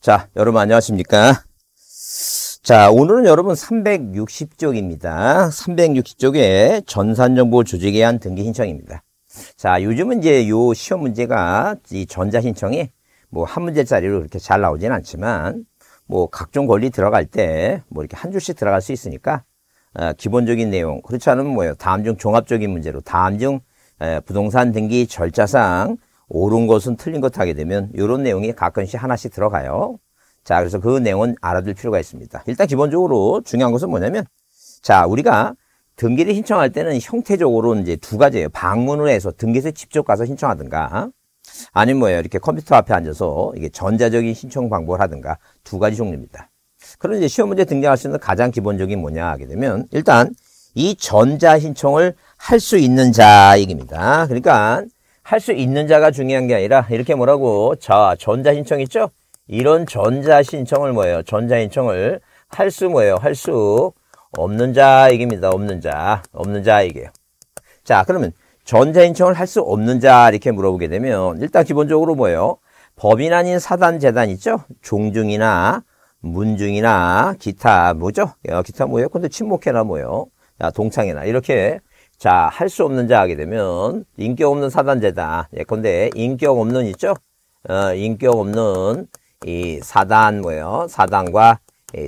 자, 여러분 안녕하십니까? 자, 오늘은 여러분 360쪽입니다. 3 6 0쪽에 전산정보 조직에한 등기 신청입니다. 자, 요즘은 이제 요 시험 문제가 이 전자 신청이 뭐 한 문제짜리로 그렇게 잘 나오진 않지만 뭐 각종 권리 들어갈 때 뭐 이렇게 한 줄씩 들어갈 수 있으니까 어, 기본적인 내용 그렇지 않으면 뭐예요? 다음 중 종합적인 문제로 다음 중 에, 부동산 등기 절차상 옳은 것은 틀린 것 하게 되면 이런 내용이 가끔씩 하나씩 들어가요. 자, 그래서 그 내용은 알아둘 필요가 있습니다. 일단 기본적으로 중요한 것은 뭐냐면 자, 우리가 등기를 신청할 때는 형태적으로 이제 두 가지예요. 방문을 해서 등기소에 직접 가서 신청하든가 아니면 뭐예요. 이렇게 컴퓨터 앞에 앉아서 이게 전자적인 신청 방법을 하든가 두 가지 종류입니다. 그럼 이제 시험 문제 등장할 수 있는 가장 기본적인 뭐냐 하게 되면 일단 이 전자 신청을 할 수 있는 자얘기입니다 그러니까 할수 있는 자가 중요한 게 아니라 이렇게 뭐라고 자 전자 신청 있죠? 이런 전자 신청을 뭐예요? 전자 신청을 할 수 뭐예요? 할 수 없는 자에게입니다. 없는 자, 없는 자에게요. 자 그러면 전자 신청을 할 수 없는 자 이렇게 물어보게 되면 일단 기본적으로 뭐예요? 법인 아닌 사단 재단 있죠? 종중이나 문중이나 기타 뭐죠? 야, 기타 뭐예요? 근데 침묵회나 뭐예요? 야, 동창회나 이렇게 자, 할 수 없는 자 하게 되면 인격 없는 사단제다. 예컨대 인격 없는 있죠? 어, 인격 없는 이 사단 뭐예요? 사단과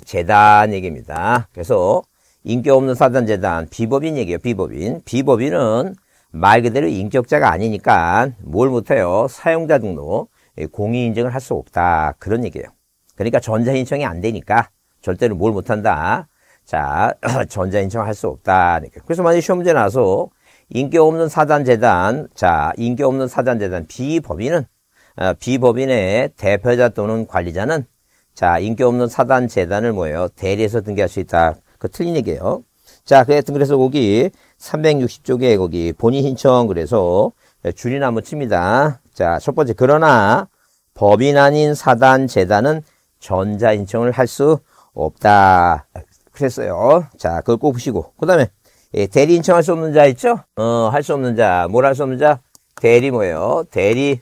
재단 얘기입니다. 그래서 인격 없는 사단 재단 비법인 얘기예요. 비법인. 비법인은 말 그대로 인격자가 아니니까 뭘 못해요? 사용자 등록 공인 인증을 할 수 없다. 그런 얘기예요. 그러니까 전자 인증이안 되니까 절대로 뭘 못한다. 자, 전자인정 할수 없다. 그래서 만약에 시험 문제 나서 인격 없는 사단재단, 자, 인격 없는 사단재단 비법인은, 어, 비법인의 대표자 또는 관리자는, 자, 인격 없는 사단재단을 뭐예요? 대리해서 등기할 수 있다. 그 틀린 얘기예요. 자, 그랬서 그래서 거기 360쪽에 거기 본인 신청 그래서 줄이나 한번 칩니다. 자, 첫 번째. 그러나 법인 아닌 사단, 재단은 전자인증을할 수 없다. 그랬어요. 자, 그걸 꼭 보시고. 그 다음에, 예, 대리 인청할 수 없는 자 있죠? 어, 할 수 없는 자. 뭘 할 수 없는 자? 대리 뭐예요? 대리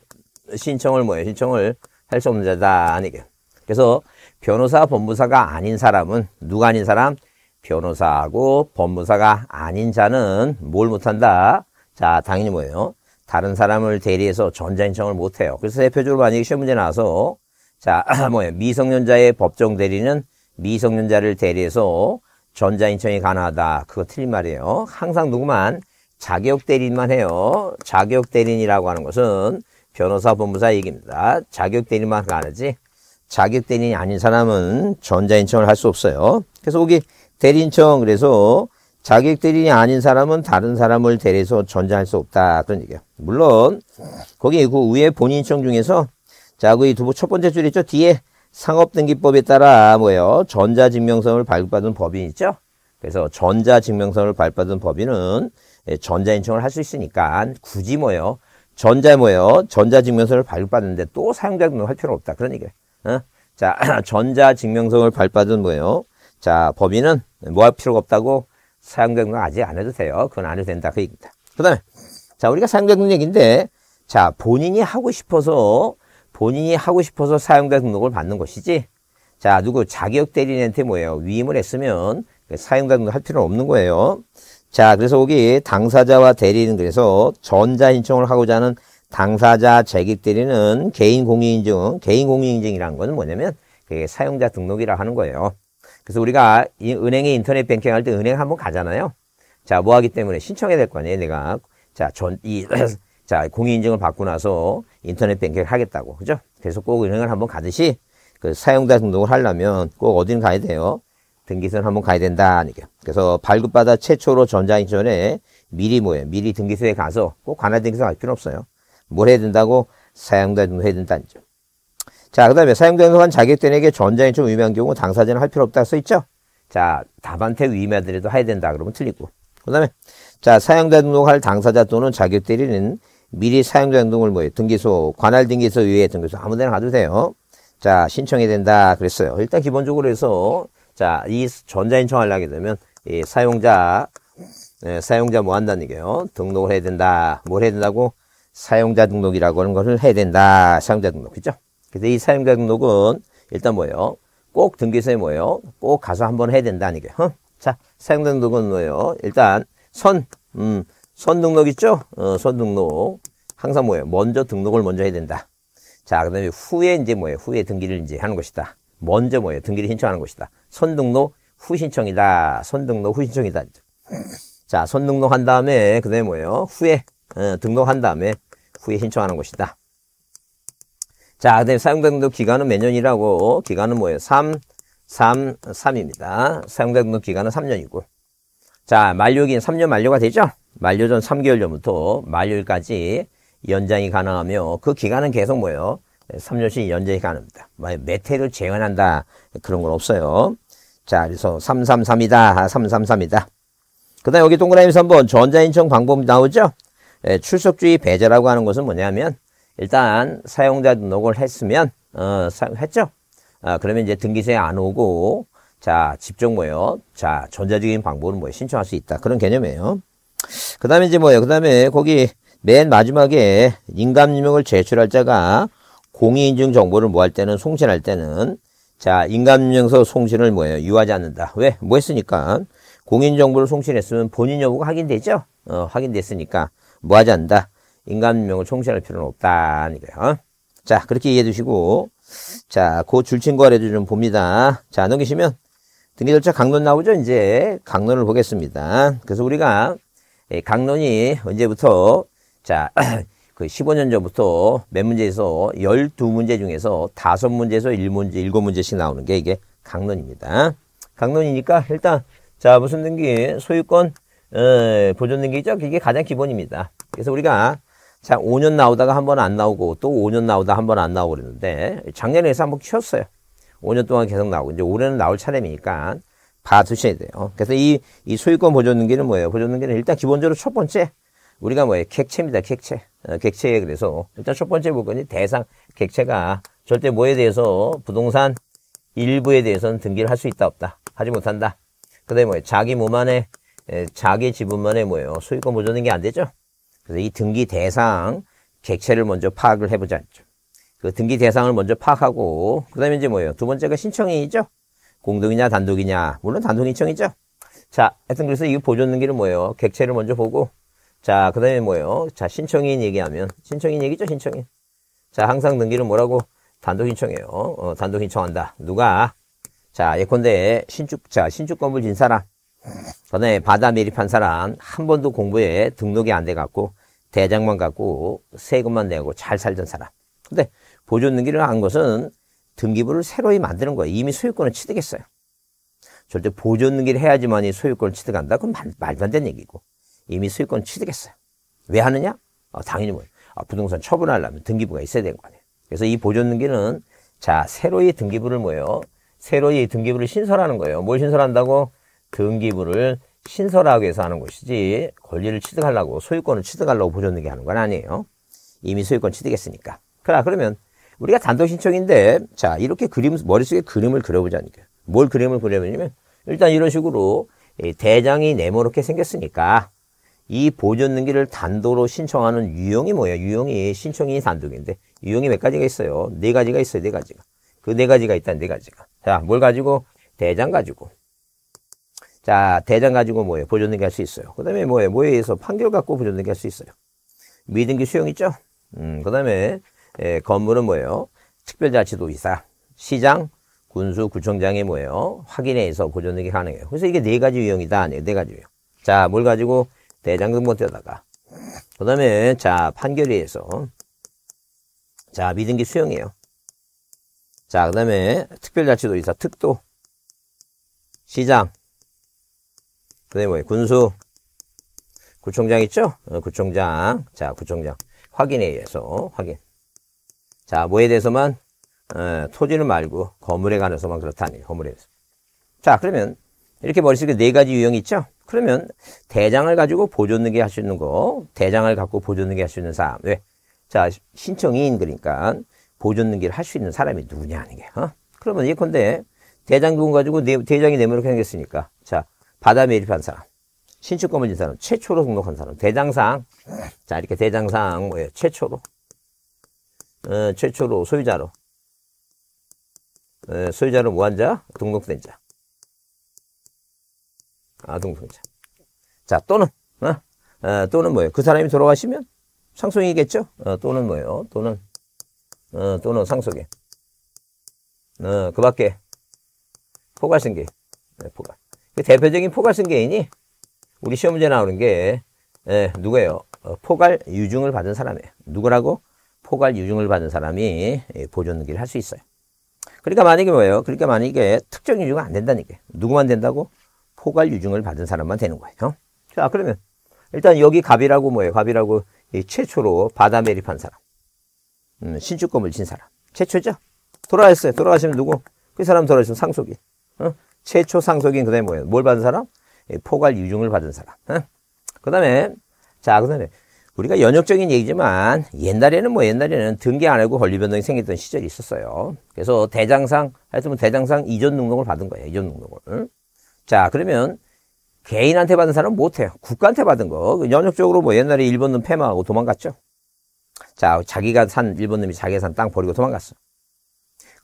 신청을 뭐예요? 신청을 할 수 없는 자다. 아니게. 그래서 변호사, 법무사가 아닌 사람은 누가 아닌 사람? 변호사하고 법무사가 아닌 자는 뭘 못한다? 자, 당연히 뭐예요? 다른 사람을 대리해서 전자인청을 못해요. 그래서 대표적으로 만약에 시험 문제 나와서 자, 뭐예요? 미성년자의 법정 대리는 미성년자를 대리해서 전자인천이 가능하다. 그거 틀린 말이에요. 항상 누구만 자격 대리인만 해요. 자격 대리인이라고 하는 것은 변호사 법무사 얘기입니다. 자격 대리인만 가능하지. 자격 대리인이 아닌 사람은 전자인청을 할 수 없어요. 그래서 여기 대리인청 그래서 자격 대리인이 아닌 사람은 다른 사람을 대리해서 전자할 수 없다. 그런 얘기예요. 물론 거기 그 위에 본인청 중에서 자, 그두부첫 번째 줄 있죠? 뒤에 상업등기법에 따라 뭐예요? 전자증명서를 발급받은 법인 있죠? 그래서 전자증명서를 발급받은 법인은 예, 전자인증을할 수 있으니까 굳이 뭐예요? 전자 뭐예요? 전자증명서를 발급받는데 또 사용자 등록할 필요는 없다. 그런 얘기예요. 어? 자, 전자증명서를 발급받은 뭐예요? 자, 법인은 뭐 할 필요가 없다고 사용자 등록 아직 안 해도 돼요. 그건 안 해도 된다. 그 얘기입니다. 그 다음에, 자, 우리가 사용자 등록 얘기인데, 자, 본인이 하고 싶어서 본인이 하고 싶어서 사용자 등록을 받는 것이지 자 누구 자격 대리인한테 뭐예요 위임을 했으면 그 사용자 등록 할 필요는 없는 거예요 자 그래서 거기 당사자와 대리인 그래서 전자 신청을 하고자 하는 당사자 재객 대리는 개인 공인인증 개인 공인인증이라는 것은 뭐냐면 그게 사용자 등록이라 하는 거예요 그래서 우리가 이 은행에 인터넷 뱅킹 할 때 은행 한번 가잖아요 자뭐 하기 때문에 신청해야 될 거 아니에요 내가 자전이 자, 공인인증을 받고 나서 인터넷 뱅킹을 하겠다고. 그죠? 그래서 꼭 은행을 한번 가듯이 그 사용자 등록을 하려면 꼭 어디는 가야 돼요? 등기소는 한번 가야 된다. 이게. 그래서 발급받아 최초로 전자인전에 미리 뭐예요? 미리 등기소에 가서 꼭 관할 등기소 갈필요 없어요. 뭘 해야 된다고? 사용자 등록해야 된다는 점. 자, 그 다음에 사용자 등록한 자격된에게 전자인증 위미한 경우 당사자는 할 필요 없다고 써있죠? 자, 답한테 위미하더라도 해야 된다. 그러면 틀리고. 그 다음에 자 사용자 등록할 당사자 또는 자격대리는 미리 사용자 등동을 뭐예요? 등기소, 관할 등기소 위에 등기소 아무 데나 가도 세요 자, 신청이 된다 그랬어요. 일단 기본적으로 해서 자, 이 전자인청을 하게 되면 이 사용자 예, 사용자 뭐 한다는 얘기예요? 등록을 해야 된다. 뭘 해야 된다고? 사용자 등록이라고 하는 것을 해야 된다. 사용자 등록. 그죠? 근데 이 사용자 등록은 일단 뭐예요? 꼭 등기소에 뭐예요? 꼭 가서 한번 해야 된다는 얘기예요. 어? 자, 사용자 등록은 뭐예요? 일단 선, 음, 선 등록 있죠? 어, 선 등록. 항상 뭐예요? 먼저 등록을 먼저 해야 된다. 자, 그 다음에 후에 이제 뭐예요? 후에 등기를 이제 하는 것이다. 먼저 뭐예요? 등기를 신청하는 것이다. 선 등록 후 신청이다. 선 등록 후 신청이다. 자, 선 등록한 다음에, 그 다음에 뭐예요? 후에, 어, 등록한 다음에 후에 신청하는 것이다. 자, 그 다음에 사용등록 기간은 몇 년이라고, 기간은 뭐예요? 3, 3, 3입니다. 사용등록 기간은 3년이고. 자, 만료기간 3년 만료가 되죠? 만료 전 3개월 전부터 만료일까지 연장이 가능하며 그 기간은 계속 뭐예요? 3년씩 연장이 가능합니다. 매 해를 재현한다 그런 건 없어요. 자, 그래서 333이다. 333이다. 아, 그 다음 여기 동그라미에서 한번 전자인청 방법이 나오죠? 예, 출석주의 배제라고 하는 것은 뭐냐면 일단 사용자 등록을 했으면 어, 사, 했죠? 아, 그러면 이제 등기소에 안 오고 자, 집중 모여. 자, 전자적인 방법은 뭐예 신청할 수 있다. 그런 개념이에요. 그 다음에 이제 뭐예요? 그 다음에 거기 맨 마지막에 인감증명을 제출할 자가 공인증 인 정보를 뭐 할 때는 송신할 때는 자, 인감증명서 송신을 뭐예요? 유하지 않는다. 왜? 뭐 했으니까. 공인정보를 송신했으면 본인 여부가 확인되죠? 어, 확인됐으니까. 뭐 하지 않는다. 인감증명을 송신할 필요는 없다. 이거요. 자, 그렇게 이해해 두시고. 자, 그 줄친 거래도 좀 봅니다. 자, 넘기시면 등이돌자 강론 나오죠? 이제 강론을 보겠습니다. 그래서 우리가 강론이 언제부터 자, 그 15년 전부터 몇 문제에서 12문제 중에서 5문제에서 1문제, 7문제씩 나오는 게 이게 강론입니다. 강론이니까 일단 자, 무슨 등기 소유권 에, 어, 보존 등기죠? 이게 가장 기본입니다. 그래서 우리가 자, 5년 나오다가 한 번 안 나오고 또 5년 나오다 한 번 안 나오고 그랬는데 작년에 해서 한 번 키웠어요. 5년 동안 계속 나오고 이제 올해는 나올 차례니까 봐두셔야 돼요. 그래서 이, 이 소유권 보존등기는 뭐예요? 보존등기는 일단 기본적으로 첫 번째 우리가 뭐예요? 객체입니다. 객체. 어, 객체에 그래서 일단 첫 번째 물건이 대상 객체가 절대 뭐에 대해서 부동산 일부에 대해서는 등기를 할 수 있다 없다 하지 못한다. 그다음에 뭐예요? 자기 몸만 에, 자기 지분만에 뭐예요? 소유권 보존등기 안 되죠? 그래서 이 등기 대상 객체를 먼저 파악을 해보자. 그 등기 대상을 먼저 파악하고 그 다음에 이제 뭐예요? 두 번째가 신청인이죠. 공동이냐 단독이냐 물론 단독 인청이죠자 하여튼 그래서 이 보존등기는 뭐예요? 객체를 먼저 보고 자그 다음에 뭐예요? 자 신청인 얘기하면 신청인 얘기죠 신청인. 자 항상 등기를 뭐라고? 단독 인청이에요 어, 단독 인청한다 누가? 자 예컨대 신축 자 신축 건물 진 사람 전에 바다 매립한 사람 한 번도 공부에 등록이 안 돼 갖고 대장만 갖고 세금만 내고 잘 살던 사람. 근데 보존 등기를 한 것은 등기부를 새로이 만드는 거예요. 이미 소유권을 취득했어요. 절대 보존 등기를 해야지만이 소유권을 취득한다? 그건 말, 도안 되는 얘기고. 이미 소유권을 취득했어요. 왜 하느냐? 어, 당연히 뭐 어, 부동산 처분하려면 등기부가 있어야 되는 거 아니에요. 그래서 이 보존 등기는 자, 새로이 등기부를 뭐예요? 새로이 등기부를 신설하는 거예요. 뭘 신설한다고? 등기부를 신설하기 위해서 하는 것이지 권리를 취득하려고 소유권을 취득하려고 보존등기 하는 건 아니에요. 이미 소유권 취득했으니까. 그러나 그러면 우리가 단독 신청인데 자 이렇게 그림 머릿속에 그림을 그려보자니까 뭘 그림을 그려보냐면 일단 이런 식으로 대장이 네모렇게 생겼으니까 이 보존 등기를 단독으로 신청하는 유형이 뭐예요? 유형이 신청이 단독인데 유형이 몇 가지가 있어요? 네 가지가 있어요. 네 가지가. 그 네 가지가 있다. 네 가지가. 자, 뭘 가지고? 대장 가지고. 자, 대장 가지고 뭐예요? 보존 등기 할 수 있어요. 그다음에 뭐예요? 뭐에 의해서 판결 갖고 보존 등기 할 수 있어요. 미등기 수용 있죠? 음, 그다음에 예, 건물은 뭐예요? 특별자치도지사, 시장, 군수, 구청장이 뭐예요? 확인해서 보존되게 가능해요. 그래서 이게 네 가지 유형이다. 아네 가지 유형. 자, 뭘 가지고 대장금고에다가 그 다음에 자, 판결에 의해서 자, 미등기 수용이에요. 자, 그 다음에 특별자치도지사, 특도, 시장, 그 다음에 뭐예요? 군수, 구청장 있죠? 어, 구청장, 자, 구청장. 확인에 의해서 확인. 자, 뭐에 대해서만, 어, 토지는 말고 건물에 관해서만 그렇다니, 건물에 대해서. 자, 그러면 이렇게 머릿속에 네 가지 유형이 있죠? 그러면 대장을 가지고 보존능계 할수 있는 거, 대장을 갖고 보존능계 할수 있는 사람. 왜? 자, 신청인 그러니까 보존능계를 할 수 있는 사람이 누구냐 하는 게. 어? 그러면 예컨대 대장 부 가지고 네, 대장이 내무이렇게 네 생겼으니까 자, 바다 매립한 사람. 신축건물 진 사람, 최초로 등록한 사람, 대장상. 자, 이렇게 대장상, 뭐예요? 최초로. 어, 최초로 소유자로 어, 소유자로 무한 자? 동동된 자. 아, 동성 자. 자, 또는 어? 어, 또는 뭐예요? 그 사람이 돌아가시면 상속이겠죠? 또는 뭐예요? 또는 또는 상속에 그 밖에 포괄승계 네, 포괄. 그 대표적인 포괄승계인이 우리 시험 문제 나오는 게 예, 누구예요? 포괄 유증을 받은 사람이에요. 누구라고? 포괄 유증을 받은 사람이 예, 보존 등기를 할 수 있어요. 그러니까 만약에 뭐예요? 그러니까 만약에 특정 유증은 안 된다니까. 누구만 된다고? 포괄 유증을 받은 사람만 되는 거예요. 자, 그러면 일단 여기 갑이라고 뭐예요? 갑이라고 최초로 바다 매립한 사람. 음, 신축건물 진 사람. 최초죠? 돌아갔어요. 돌아가시면 누구? 그 사람 돌아가시면 상속인. 어? 최초 상속인 그다음에 뭐예요? 뭘 받은 사람? 포괄 유증을 받은 사람. 어? 그다음에 자, 그다음에 우리가 연역적인 얘기지만 옛날에는 뭐 옛날에는 등기 안 하고 권리 변동이 생겼던 시절이 있었어요. 그래서 대장상 하여튼 뭐 대장상 이전 등록을 받은 거예요. 이전 등록을. 자 그러면 개인한테 받은 사람 은 못해요. 국가한테 받은 거. 그 연역적으로 뭐 옛날에 일본 놈 패망하고 도망갔죠. 자 자기가 산 일본 놈이 자기가 산 땅 버리고 도망갔어.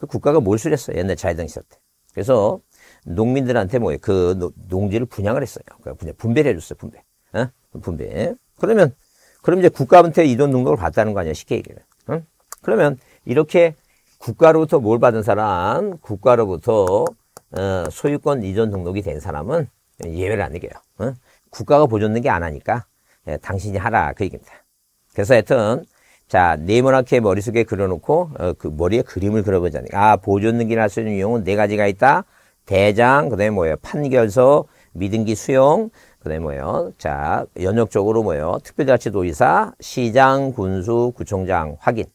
그 국가가 뭘수했어요 옛날 자유당 시절 때. 그래서 농민들한테 뭐 그 농지를 분양을 했어요. 그양 그러니까 분배를 해줬어요. 분배. 어? 분배. 그러면 그럼 이제 국가한테 이전 등록을 받다는 거 아니야, 쉽게 얘기하면. 응? 그러면 이렇게 국가로부터 뭘 받은 사람, 국가로부터 어, 소유권 이전 등록이 된 사람은 예외를 안 느껴요. 응? 국가가 보존 된게안 하니까 예, 당신이 하라 그 얘기입니다. 그래서 하여튼 자 네모나게 머릿속에 그려놓고 어, 그 머리에 그림을 그려보자니 아 보존 등기를 할 수 있는 유형은 네 가지가 있다. 대장 그다음에 뭐예요? 판결서, 미등기 수용, 그 네, 다음에 뭐예요? 자, 연역적으로 뭐예요? 특별자치도의사, 시장, 군수, 구청장 확인.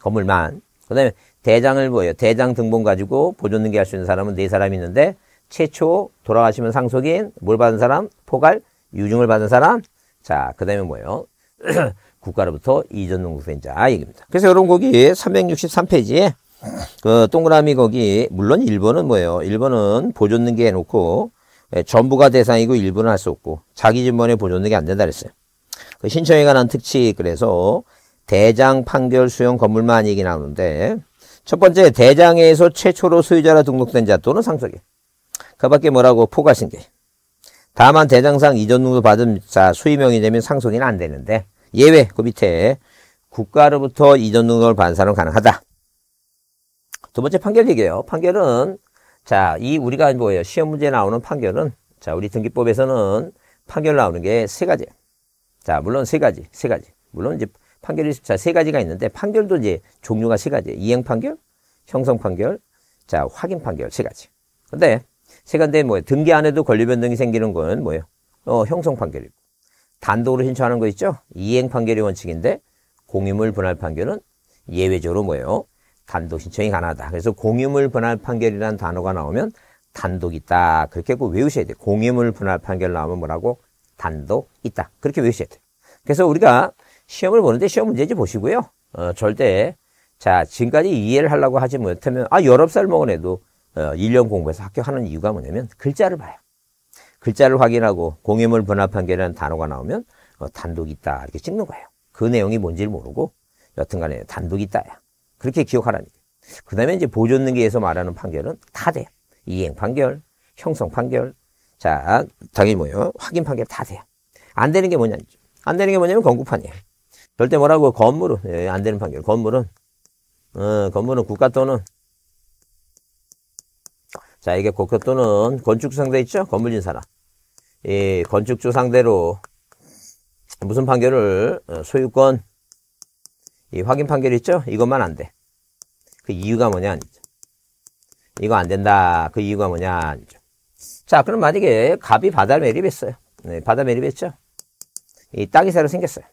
건물만. 그 다음에 대장을 뭐예요? 대장 등본 가지고 보존등기 할수 있는 사람은 네 사람이 있는데 최초 돌아가시면 상속인, 뭘 받은 사람? 포괄, 유증을 받은 사람. 자, 그 다음에 뭐예요? 국가로부터 이전 등록세인자 얘기입니다. 그래서 여러분 거기 363페이지에 그 동그라미 거기 물론 1번은 뭐예요? 1번은 보존등기 해놓고 예, 전부가 대상이고 일부는 할 수 없고 자기 진번에 보존되게 안 된다 그랬어요. 그 신청에 관한 특칙 그래서 대장 판결 수용 건물만 얘기 나오는데 첫 번째 대장에서 최초로 소유자로 등록된 자 또는 상속인 그 밖에 뭐라고 포괄신계 다만 대장상 이전 등록 받은 자 수임명이 되면 상속이안 되는데 예외 그 밑에 국가로부터 이전 등록을 받은 사람은 가능하다. 두 번째 판결 얘기예요. 판결은 자, 이 우리가 뭐예요? 시험 문제에 나오는 판결은 자, 우리 등기법에서는 판결 나오는 게 세 가지. 자, 물론 세 가지, 세 가지. 물론 이제 판결이 자, 세 가지가 있는데 판결도 이제 종류가 세 가지. 이행 판결, 형성 판결, 자, 확인 판결 세 가지. 근데 세가지데 뭐예요? 등기 안에도 권리 변동이 생기는 건 뭐예요? 어, 형성 판결이고. 단독으로 신청하는 거 있죠? 이행 판결의 원칙인데 공유물 분할 판결은 예외적으로 뭐예요? 단독 신청이 가능하다. 그래서 공유물 분할 판결이라는 단어가 나오면 단독 있다. 그렇게 꼭 외우셔야 돼요. 공유물 분할 판결 나오면 뭐라고? 단독 있다. 그렇게 외우셔야 돼요. 그래서 우리가 시험을 보는데 시험 문제지 보시고요. 어, 절대 자 지금까지 이해를 하려고 하지 못하면 아열업홉살 먹은 애도 어, 1년 공부해서 합격하는 이유가 뭐냐면 글자를 봐요. 글자를 확인하고 공유물 분할 판결이라는 단어가 나오면 어, 단독 있다 이렇게 찍는 거예요. 그 내용이 뭔지를 모르고 여튼간에 단독 있다야. 그렇게 기억하라니까. 그 다음에 이제 보존능기에서 말하는 판결은 타대. 이행 판결, 형성 판결, 자, 당연히 뭐요? 확인 판결 다 돼요. 안 되는 게 뭐냐. 안 되는 게 뭐냐면 건국판이에요. 절대 뭐라고 건물은, 예, 안 되는 판결. 건물은, 어, 건물은 국가 또는, 자, 이게 국가 또는 건축 상대 있죠? 건물진 사람. 이 예, 건축주 상대로 무슨 판결을 어, 소유권 이 확인 판결 있죠? 이것만 안 돼. 그 이유가 뭐냐? 이거 안 된다. 그 이유가 뭐냐? 자, 그럼 만약에 갑이 바다 매립했어요. 네, 바다 매립했죠? 이 땅이 새로 생겼어요.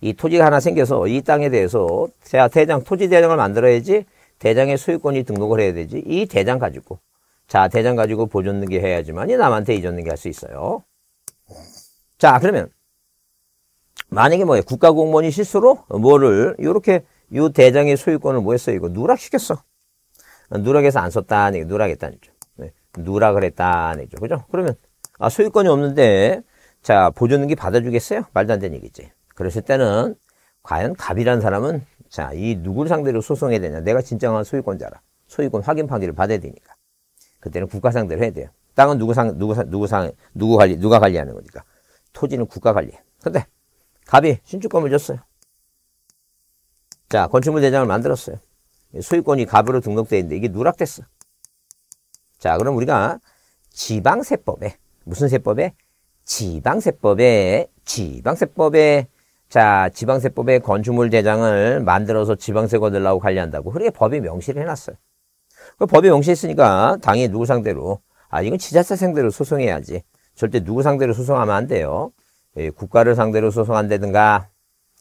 이 토지가 하나 생겨서 이 땅에 대해서 대장, 토지 대장을 만들어야지 대장의 소유권이 등록을 해야 되지. 이 대장 가지고. 자, 대장 가지고 보존등기 해야지만 이 남한테 이전 등기 할 수 있어요. 자, 그러면 만약에 뭐예 국가 공무원이 실수로 뭐를 이렇게 요 대장의 소유권을 뭐 했어? 이거 누락시켰어. 누락해서 안 썼다는 얘기, 누락했다는 얘죠 네. 누락을 했다는 얘기죠. 그죠? 그러면 아, 소유권이 없는데 자, 보조능기 받아주겠어요? 말도 안 되는 얘기지. 그랬을 때는 과연 갑이란 사람은 자, 이 누구를 상대로 소송해야 되냐? 내가 진정한 소유권자라. 소유권 확인 판결을 받아야 되니까. 그때는 국가 상대로 해야 돼요. 땅은 누구 상, 누구 상, 누구 상, 누구 관리, 누가 관리하는 거니까. 토지는 국가 관리. 근데 갑이 신축권을 줬어요. 자, 건축물 대장을 만들었어요. 소유권이 갑으로 등록되 있는데 이게 누락됐어. 자, 그럼 우리가 지방세법에, 무슨 세법에? 지방세법에, 지방세법에, 자, 지방세법에 건축물 대장을 만들어서 지방세거 들라고 관리한다고. 그렇게 법이 명시를 해놨어요. 그 법이 명시했으니까 당연히 누구 상대로, 아, 이건 지자체 상대로 소송해야지. 절대 누구 상대로 소송하면 안 돼요. 예, 국가를 상대로 소송한다든가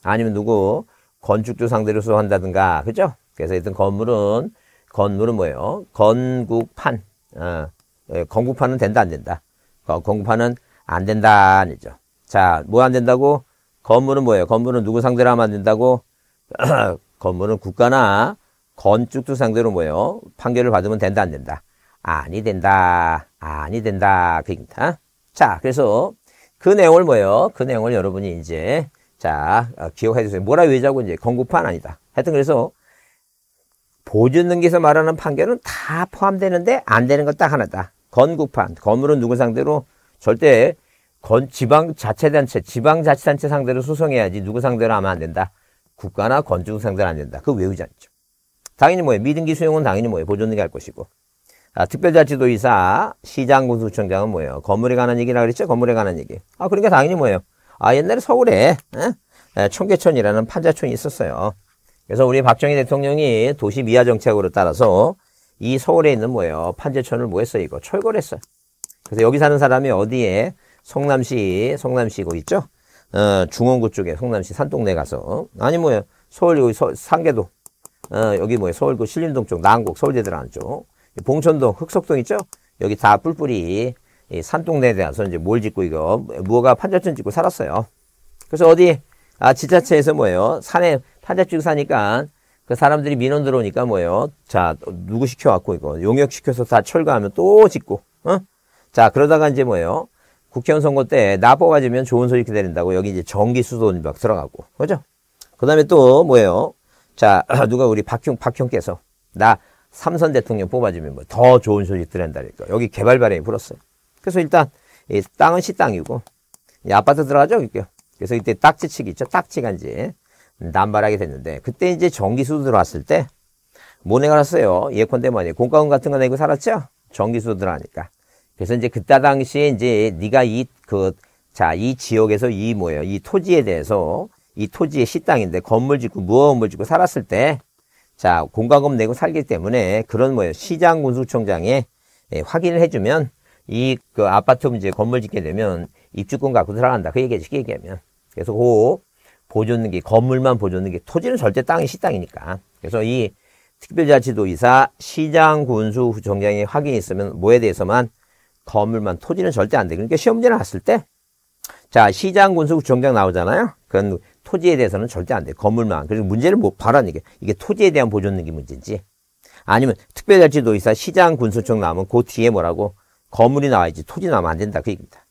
아니면 누구 건축주 상대로 소송한다든가 그죠? 그래서 일단 건물은 건물은 뭐예요? 건국판 어, 예, 건국판은 된다 안 된다? 건국판은 안 된다 아니죠? 자 뭐 안 된다고? 건물은 뭐예요? 건물은 누구 상대로 하면 안 된다고? 건물은 국가나 건축주 상대로 뭐예요? 판결을 받으면 된다 안 된다? 아니 된다 아니 된다 그입니다. 자 그래서 그 내용을 뭐예요? 그 내용을 여러분이 이제 자 어, 기억해 주세요. 뭐라 외자고 이제 건국판 아니다. 하여튼 그래서 보존등기에서 말하는 판결은 다 포함되는데 안 되는 건 딱 하나다. 건국판. 건물은 누구 상대로 절대 건 지방 자치단체, 지방자치단체 상대로 소송해야지 누구 상대로 하면 안 된다. 국가나 건축 상대로 안 된다. 그 외우지 않죠. 당연히 뭐예요? 미등기 수용은 당연히 뭐예요? 보존등기 할 것이고. 아, 특별자치도이사 시장군수청장은 뭐예요? 건물에 관한 얘기라 그랬죠? 건물에 관한 얘기. 아, 그러니까 당연히 뭐예요? 아, 옛날에 서울에 에? 청계천이라는 판자촌이 있었어요. 그래서 우리 박정희 대통령이 도시 미화 정책으로 따라서 이 서울에 있는 뭐예요? 판자촌을뭐 했어요? 이거 철거를 했어요. 그래서 여기 사는 사람이 어디에? 성남시, 성남시 거 있죠? 어, 중원구 쪽에 성남시 산동네 가서 아니 뭐예요? 서울 여기 서, 상계도 어, 여기 뭐예요? 서울구 그 신림동 쪽, 난곡 서울대 들안쪽 봉천동, 흑석동 있죠? 여기 다 뿔뿔이 산동네에 대해서 이제 뭘 짓고 이거 무허가 판자촌 짓고 살았어요. 그래서 어디 아 지자체에서 뭐예요? 산에 판자촌 사니까 그 사람들이 민원 들어오니까 뭐예요? 자 누구 시켜왔고 이거 용역 시켜서 다 철거하면 또 짓고 어? 자 그러다가 이제 뭐예요? 국회의원 선거 때 나 뽑아주면 좋은 소식 기다린다고 여기 이제 전기 수도 원막 들어가고 그죠? 그 다음에 또 뭐예요? 자 누가 우리 박형 박형께서 나 삼선 대통령 뽑아주면 뭐 더 좋은 소식드린다니까 여기 개발 발행이 불었어요. 그래서 일단 이 땅은 시땅이고 이 아파트 들어가죠. 그래서 이때 딱지치기 있죠. 딱지가 이제 남발하게 됐는데 그때 이제 전기수 들어왔을 때 모내가 났어요. 예컨대 뭐니 공과금 같은 거 내고 살았죠. 전기수 들어가니까. 그래서 이제 그때 당시에 이제 네가 이 그자이 그, 지역에서 이 뭐예요 이 토지에 대해서 이 토지의 시땅인데 건물 짓고 무언물 짓고 살았을 때 자, 공과금 내고 살기 때문에 그런 뭐예요. 시장 군수청장에 예, 확인을 해주면 이그 아파트 문제 건물 짓게 되면 입주권 갖고 들어간다그얘기 쉽게 얘기하면. 그래서 그 보존는 게 건물만 보존는 게 토지는 절대 땅이 시땅이니까. 그래서 이 특별자치도의사 시장 군수 정장의 확인이 있으면 뭐에 대해서만 건물만 토지는 절대 안 돼. 그러니까 시험제 나왔을 때, 자 시장 군수 정장 나오잖아요. 그건 토지에 대해서는 절대 안 돼요. 건물만. 그리고 문제를 못바라 뭐 이게. 이게 토지에 대한 보존능기 문제인지 아니면 특별자치도의사 시장 군수청 나오면 그 뒤에 뭐라고 건물이 나와야지 토지 나오면 안 된다 그 얘기입니다.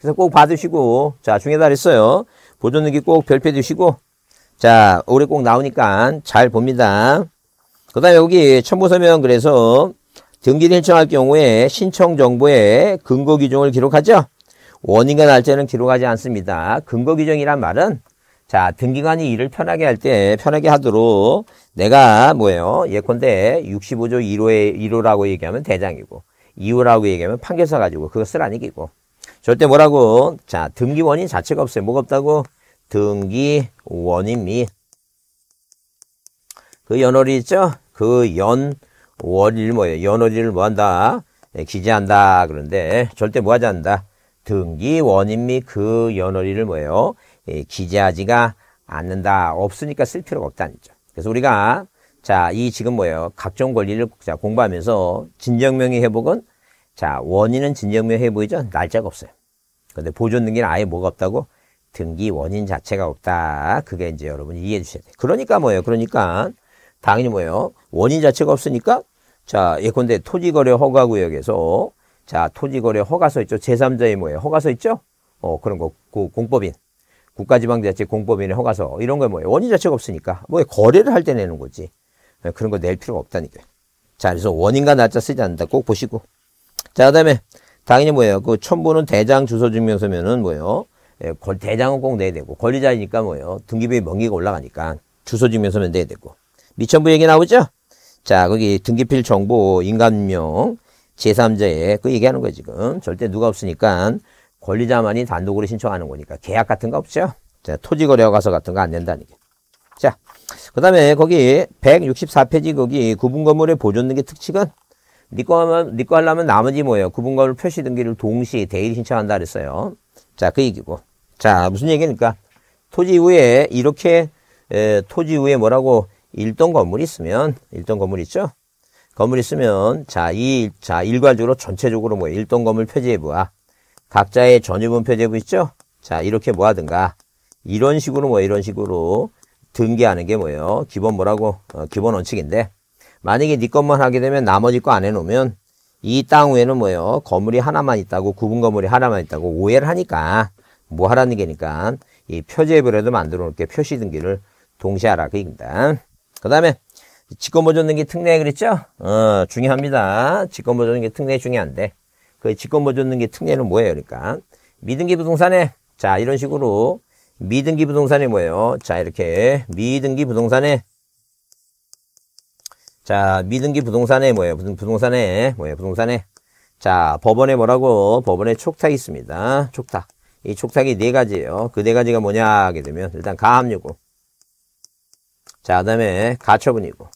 그래서 꼭 받으시고 자 중에 달했어요. 보존능기 꼭 별표 주시고자 올해 꼭 나오니까 잘 봅니다. 그 다음에 여기 첨부서명 그래서 등기를 신청할 경우에 신청 정보에 근거 규정을 기록하죠. 원인과 날짜는 기록하지 않습니다. 근거 규정이란 말은 자, 등기관이 일을 편하게 할 때 편하게 하도록 내가 뭐예요? 예컨대 65조 1호에 1호라고 얘기하면 대장이고 2호라고 얘기하면 판결서 가지고 그것을라는 얘기고 절대 뭐라고? 자, 등기 원인 자체가 없어요. 뭐가 없다고? 등기 원인 및 그 연월이 있죠? 그 연월일 뭐예요? 연월일을 뭐 한다? 예, 기재한다. 그런데 절대 뭐 하지 않는다? 등기 원인 및 그 연월일을 뭐예요? 예, 기재하지가 않는다. 없으니까 쓸 필요가 없다는 거죠. 그래서 우리가 자, 이 지금 뭐예요? 각종 권리를 자, 공부하면서 진정명의 회복은 자, 원인은 진정명의 회복이죠. 날짜가 없어요. 근데 보존 등기는 아예 뭐가 없다고? 등기 원인 자체가 없다. 그게 이제 여러분이 이해해 주셔야 돼요. 그러니까 뭐예요? 그러니까 당연히 뭐예요? 원인 자체가 없으니까 자, 예컨대 토지거래 허가구역에서 자, 토지거래 허가서 있죠. 제3자의 뭐예요? 허가서 있죠? 어, 그런 거, 그 공법인. 국가지방자치 공법이의 허가서 이런 거 뭐예요? 원인 자체가 없으니까 뭐 거래를 할 때 내는 거지 네, 그런 거 낼 필요가 없다니까요. 자 그래서 원인과 날짜 쓰지 않는다 꼭 보시고 자 그다음에 당연히 뭐예요? 그 첨부는 대장 주소 증명서면은 뭐예요? 예, 대장은 꼭 내야 되고 권리자이니까 뭐예요? 등기부에 명기가 올라가니까 주소 증명서면 내야 되고 미첨부 얘기 나오죠? 자 거기 등기필 정보 인감명 제3자의 그 얘기하는 거예요 지금 절대 누가 없으니까 권리자만이 단독으로 신청하는 거니까 계약 같은 거 없죠. 자, 토지거래와 가서 같은 거 안 된다는 게. 자, 그 다음에 거기 164페이지 거기 구분 건물의 보존 등기 특칙은 니꺼 하면, 니꺼 하려면 나머지 뭐예요? 구분 건물 표시 등기를 동시 에 대일 신청한다 그랬어요. 자, 그 얘기고. 자, 무슨 얘기니까? 입 토지 이후에 이렇게, 에, 토지 이후에 뭐라고 일동 건물이 있으면, 일동 건물 있죠? 건물 있으면, 자, 이, 자, 일괄적으로 전체적으로 뭐 일동 건물 표지해 보아. 각자의 전유분표 제곱 있죠? 자, 이렇게 뭐 하든가. 이런 식으로 뭐 이런 식으로 등기하는 게 뭐예요? 기본 뭐라고? 어, 기본 원칙인데. 만약에 네 것만 하게 되면 나머지 거 안 해놓으면 이 땅 위에는 뭐예요? 건물이 하나만 있다고 구분 건물이 하나만 있다고 오해를 하니까 뭐 하라는 게니까 이 표제별에도 만들어 놓을게 표시 등기를 동시에 하라 그 얘기입니다. 그 다음에 직권보존 등기 특례 그랬죠? 어, 중요합니다. 직권보존 등기 특례 중요한데 그 직권보 줬는 게 특례는 뭐예요? 그러니까 미등기 부동산에 자 이런 식으로 미등기 부동산이 뭐예요? 자 이렇게 미등기 부동산에 자 미등기 부동산에 뭐예요? 무슨 부동산에 뭐예요? 부동산에 자 법원에 뭐라고 법원에 촉탁이 있습니다. 촉탁 이 촉탁이 네 가지예요. 그 네 가지가 뭐냐 하게 되면 일단 가압류고 자 그다음에 가처분이고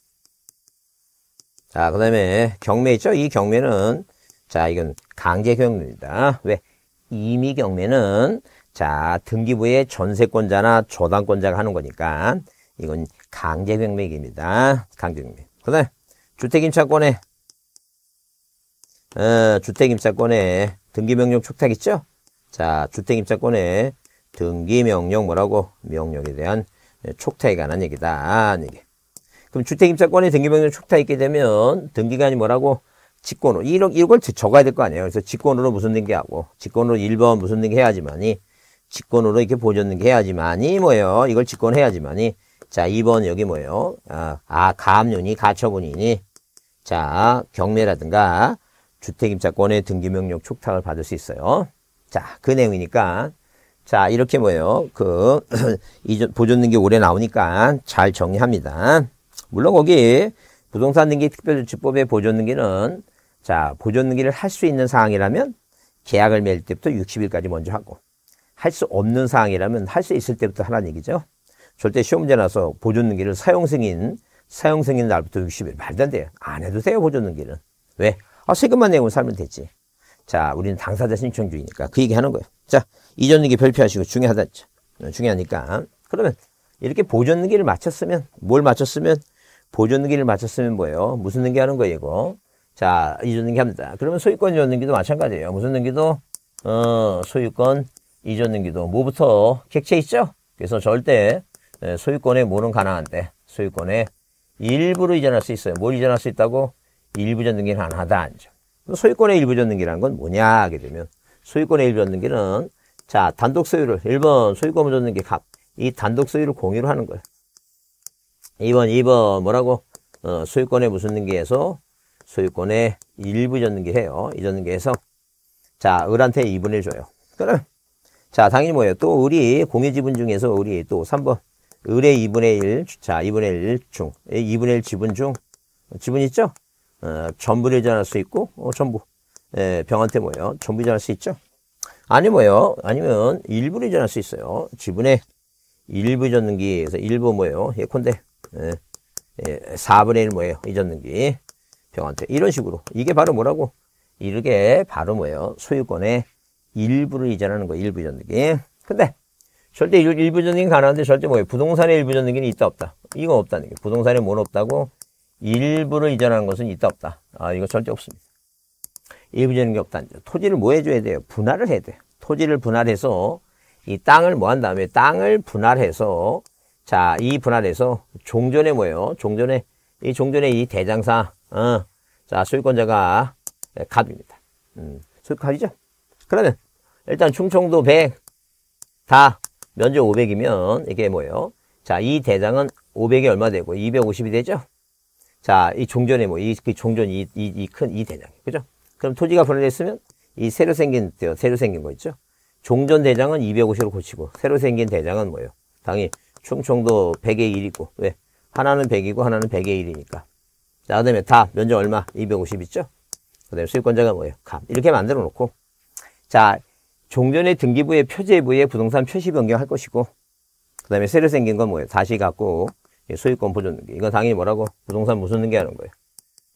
자 그다음에 경매 있죠? 이 경매는 자 이건 강제 경매입니다. 왜? 임의 경매는 자 등기부의 전세권자나 저당권자가 하는 거니까 이건 강제 경매입니다. 강제 경매. 그다음 주택임차권에 어, 주택임차권에 등기명령 촉탁 있죠? 자 주택임차권에 등기명령 뭐라고? 명령에 대한 촉탁에 관한 얘기다. 아, 얘기. 그럼 주택임차권에 등기명령 촉탁 있게 되면 등기관이 뭐라고? 직권으로 이런 이걸 적어야 될 거 아니에요. 그래서 직권으로 무슨 등기 하고 직권으로 1번 무슨 등기 해야지만이 직권으로 이렇게 보존 등기 해야지만이 뭐예요. 이걸 직권 해야지만이 자 2번 여기 뭐예요. 아, 아, 가압류니 가처분이니 자 경매라든가 주택임차권의 등기명령 촉탁을 받을 수 있어요. 자 그 내용이니까 자 이렇게 뭐예요. 그 보존 등기 올해 나오니까 잘 정리합니다. 물론 거기 부동산 등기 특별조치법의 보존 등기는 자, 보존등기를 할 수 있는 사항이라면 계약을 맺을 때부터 60일까지 먼저 하고 할 수 없는 사항이라면 할 수 있을 때부터 하라는 얘기죠. 절대 시험 문제나서 보존등기를 사용승인, 사용승인 날부터 60일. 말도 안 돼요. 안 해도 돼요, 보존등기는. 왜? 아, 세금만 내고 살면 되지. 자, 우리는 당사자 신청주의니까 그 얘기 하는 거예요. 자, 이전등기 별표하시고 중요하다. 중요하니까. 그러면 이렇게 보존등기를 마쳤으면, 뭘 마쳤으면, 보존등기를 마쳤으면 뭐예요? 무슨 등기 하는 거예요, 이거? 자, 이전 등기 합니다. 그러면 소유권 이전 등기도 마찬가지예요. 무슨 등기도? 어, 소유권 이전 등기도. 뭐부터 객체 있죠? 그래서 절대 예, 소유권에 뭐는 가능한데 소유권에 일부로 이전할 수 있어요. 뭘 이전할 수 있다고? 일부 전 등기는 가능하다. 아니죠. 소유권의 일부 전 등기라는 건 뭐냐 하게 되면 소유권의 일부 전 등기는 자, 단독 소유를 1번 소유권 전 등기 값. 이 단독 소유를 공유로 하는 거예요. 2번, 2번 뭐라고? 어, 소유권의 무슨 등기에서 소유권의 일부 전개해요. 이 전개해서 자 을한테 2분의 1 줘요. 그럼 자 당연히 뭐예요? 또 우리 공유지분 중에서 우리 또 3번 을의 2분의 1, 자 2분의 1중, 2분의 예, 1 지분 중 지분 있죠? 어, 전부를 이전할 수 있고 어, 전부 예, 병한테 뭐예요? 전부 이전할 수 있죠? 아니 뭐예요? 아니면 일부를 이전할 수 있어요. 지분의 일부 이전 등기 그래서 일부 뭐예요? 예컨대 예, 예, 4분의 1 뭐예요? 이전 등기 경한테 이런 식으로 이게 바로 뭐라고 이게 바로 뭐예요 소유권의 일부를 이전하는 거 일부 전등기 근데 절대 일, 부 전등기 가능한데 절대 뭐예요 부동산의 일부 전등기는 있다 없다 이건 없다는 게 부동산에 뭘 없다고 일부를 이전하는 것은 있다 없다 아 이거 절대 없습니다 일부 전등기 없다 토지를 뭐 해줘야 돼요 분할을 해야 돼요 토지를 분할해서 이 땅을 뭐 한 다음에 땅을 분할해서 자 이 분할해서 종전에 뭐예요 종전에 이 종전에 이 대장사 어, 자, 소유권자가 예, 갑입니다. 음, 소유값이죠? 그러면 일단 충청도 100, 다 면적 500이면 이게 뭐예요? 자, 이 대장은 500이 얼마 되고 250이 되죠? 자, 이 종전에 뭐, 이, 그 종전 이, 이, 이 큰, 이 대장. 그죠? 그럼 토지가 분할됐으면 이 새로 생긴, 새로 생긴 거 있죠? 종전 대장은 250으로 고치고, 새로 생긴 대장은 뭐예요? 당연히 충청도 100의 1이고, 왜? 예, 하나는 100이고, 하나는 100의 1이니까. 자, 그 다음에 다 면적 얼마? 250 있죠? 그 다음에 수익권자가 뭐예요? 값. 이렇게 만들어 놓고. 자, 종전의 등기부의 표제부에 부동산 표시 변경할 것이고, 그 다음에 새로 생긴 건 뭐예요? 다시 갖고 소유권 보존 등기. 이건 당연히 뭐라고? 부동산 무슨 등기 하는 거예요?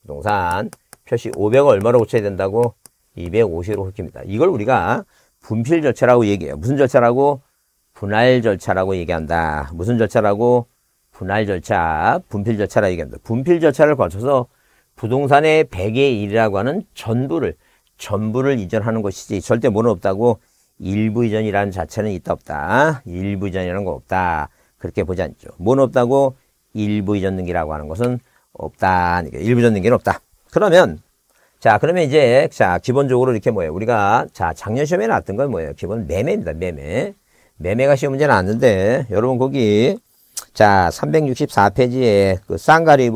부동산 표시 500을 얼마로 고쳐야 된다고? 250으로 훑깁니다. 이걸 우리가 분필 절차라고 얘기해요. 무슨 절차라고? 분할 절차라고 얘기한다. 무슨 절차라고? 분할 절차, 분필 절차라 얘기합니다. 분필 절차를 거쳐서 부동산의 100의 1이라고 하는 전부를 전부를 이전하는 것이지 절대 뭐는 없다고 일부 이전이라는 자체는 있다 없다. 일부 이전이라는 거 없다. 그렇게 보지 않죠. 뭐는 없다고 일부 이전 등기라고 하는 것은 없다. 일부 이전 등기는 없다. 그러면 자 그러면 이제 자 기본적으로 이렇게 뭐예요. 우리가 자 작년 시험에 나왔던 건 뭐예요. 기본 매매입니다. 매매. 매매가 시험 문제 나왔는데 여러분 거기 자, 364페이지에 그 쌍가리 입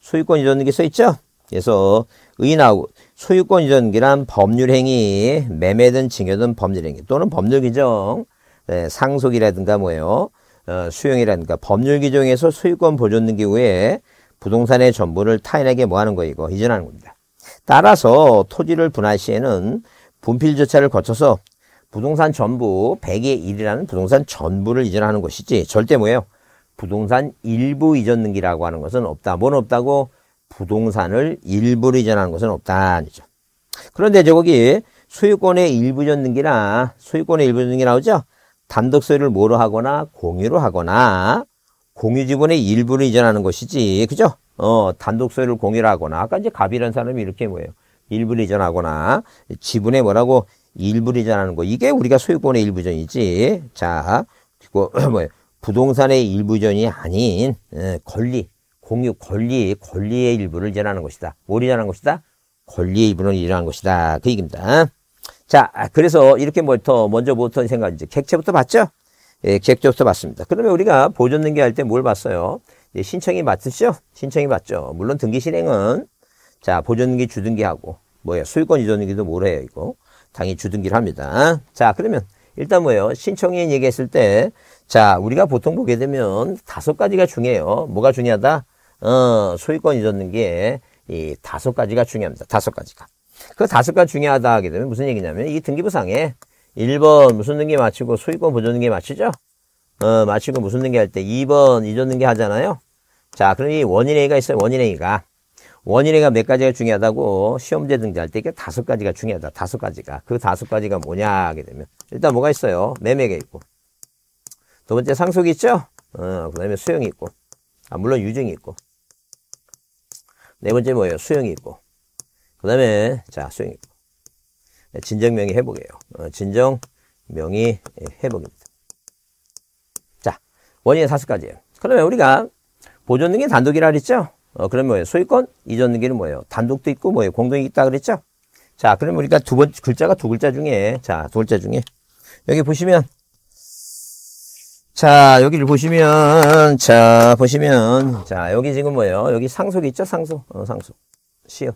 소유권 이전기 써 있죠? 그래서 의인하고 소유권 이전기란 법률행위, 매매든 증여든 법률행위 또는 법률규정, 네, 예, 상속이라든가 뭐예요, 어, 수용이라든가 법률규정에서 소유권 보존등기후에 부동산의 전부를 타인에게 뭐하는 거 이거 이전하는 겁니다. 따라서 토지를 분할 시에는 분필 절차를 거쳐서 부동산 전부 100의 1이라는 부동산 전부를 이전하는 것이지 절대 뭐예요? 부동산 일부 이전 등기라고 하는 것은 없다. 뭔 없다고? 부동산을 일부로 이전하는 것은 없다. 아니죠. 그런데 저기 소유권의 일부 이전 등기나 소유권의 일부 이전 등기 나오죠? 단독 소유를 뭐로 하거나 공유로 하거나 공유 지분의 일부를 이전하는 것이지. 그죠? 어, 단독 소유를 공유를 하거나 아까 이제 갑이라는 사람이 이렇게 뭐예요? 일부를 이전하거나 지분의 뭐라고 일부를 이전하는 거. 이게 우리가 소유권의 일부전이지. 자, 그리고 뭐예요? 부동산의 일부전이 아닌 예, 권리, 공유 권리, 권리의 일부를 전하는 것이다. 뭘 전하는 것이다? 권리의 일부를 일하는 것이다. 그 얘기입니다. 자, 그래서 이렇게 뭐더 먼저 보던 생각 이제 객체부터 봤죠? 예, 객체부터 봤습니다. 그러면 우리가 보존 등기할 때 뭘 봤어요? 예, 신청이 맞으시죠? 신청이 맞죠. 물론 등기 실행은 자 보존 등기 주등기하고 뭐예 소유권 이전 등기도 뭘 해요 이거? 당연히 주등기를 합니다. 자 그러면 일단 뭐예요? 신청인 얘기했을 때 자, 우리가 보통 보게 되면 다섯 가지가 중요해요. 뭐가 중요하다? 어, 소유권 잊었는 게 이 다섯 가지가 중요합니다. 다섯 가지가. 그 다섯 가지 중요하다 하게 되면 무슨 얘기냐면 이 등기부상에 1번 무슨 등기 마치고 소유권 보존 등기 마치죠? 어, 마치고 무슨 등기 할 때 2번 잊었 는게 하잖아요. 자, 그럼 이 원인행위가 있어요. 원인행위가. 원인행위가 몇 가지가 중요하다고 시험제 등재할때 이게 다섯 가지가 중요하다. 다섯 가지가. 그 다섯 가지가 뭐냐 하게 되면 일단 뭐가 있어요? 매매계 있고 두 번째 상속이 있죠? 어, 그 다음에 수용이 있고. 아, 물론 유증이 있고. 네 번째 뭐예요? 수용이 있고. 그 다음에, 자, 수용이 있고. 네, 진정명의 회복이에요. 어, 진정명의 회복입니다. 자, 원인의 사수까지예요. 그러면 우리가 보존등기 단독이라 그랬죠? 어, 그러면 뭐예요? 소유권, 이전등기는 뭐예요? 단독도 있고 뭐예요? 공동이 있다 그랬죠? 자, 그럼 우리가 두 번, 글자가 두 글자 중에, 자, 두 글자 중에, 여기 보시면, 자, 여기를 보시면, 자, 보시면, 자, 여기 지금 뭐예요? 여기 상속 있죠? 상속. 어, 상속. 시요.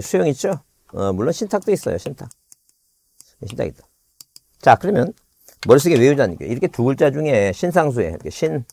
수용 있죠? 어, 물론 신탁도 있어요, 신탁. 신탁 있다. 자, 그러면, 머릿속에 외우자는게 이렇게 두 글자 중에 신상수에, 이렇게 신,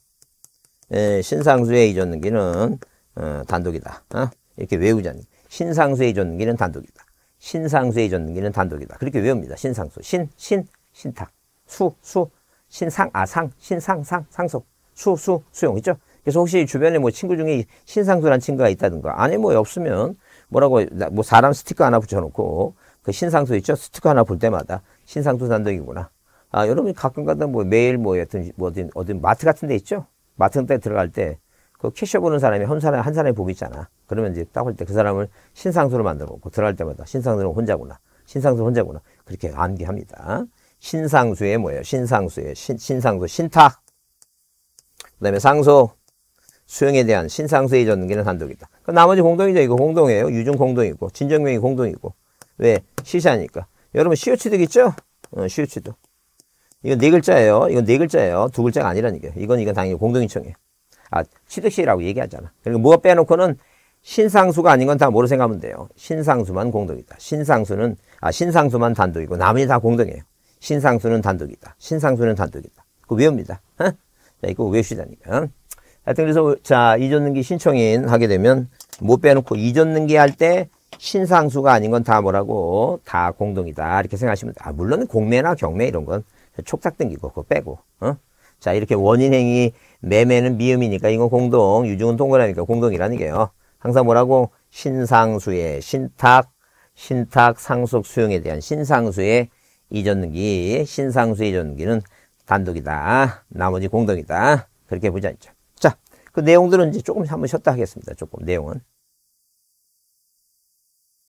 에, 예, 신상수에 이전기는, 어, 단독이다. 어? 이렇게 외우자는까 신상수에 이전기는 단독이다. 신상수에 이전기는 단독이다. 그렇게 외웁니다. 신상수. 신, 신, 신탁. 수, 수, 신상, 아상, 신상상, 상속, 수, 수, 수용 있죠? 그래서 혹시 주변에 뭐 친구 중에 신상수란 친구가 있다든가, 아니 뭐 없으면 뭐라고, 뭐 사람 스티커 하나 붙여놓고, 그 신상수 있죠? 스티커 하나 볼 때마다 신상수 산등이구나. 아, 여러분 이 가끔 가다 뭐 매일 뭐 어떤, 뭐 어디, 어디 마트 같은 데 있죠? 마트 같은 데 들어갈 때, 그 캐셔 보는 사람이 한 사람, 한 사람이 보고 있잖아. 그러면 이제 딱올때그 사람을 신상수로 만들어 놓고 들어갈 때마다 신상수는 혼자구나. 신상수 혼자구나. 그렇게 암기합니다. 신상수에 뭐예요? 신상수에 신, 신상수 신탁 그 다음에 상소 수용에 대한 신상수의 에 전기는 한독이다. 그 나머지 공동이죠. 이거 공동이에요. 유중 공동이고 진정명이 공동이고 왜? 시샤니까 여러분 시우치득 있죠? 어, 시우치득. 이건 네 글자예요. 이건 네 글자예요. 두 글자가 아니라는게요 이건 이건 당연히 공동인청이에요. 아, 취득시라고 얘기하잖아. 그리고 그러니까 무엇 빼놓고는 신상수가 아닌 건 다 뭐로 생각하면 돼요. 신상수만 공동이다. 신상수는 아 신상수만 단독이고 나머지 다 공동이에요. 신상수는 단독이다. 신상수는 단독이다. 그 외웁니다. 자, 이거 외우시다니까. 하여튼 그래서 자 이전 등기 신청인 하게 되면 못 빼놓고 이전 등기 할 때 신상수가 아닌 건 다 뭐라고 다 공동이다 이렇게 생각하시면 돼요. 아 물론 공매나 경매 이런 건 촉탁 등기고 그거 빼고 어? 자 이렇게 원인행위 매매는 미음이니까 이건 공동 유증은 동그라니까 공동이라는 게요 항상 뭐라고 신상수의 신탁 신탁 상속 수용에 대한 신상수의 이전기, 신상수 이전기는 단독이다. 나머지 공동이다. 그렇게 보지 않죠. 자, 그 내용들은 이제 조금 한번 쉬었다 하겠습니다. 조금 내용은.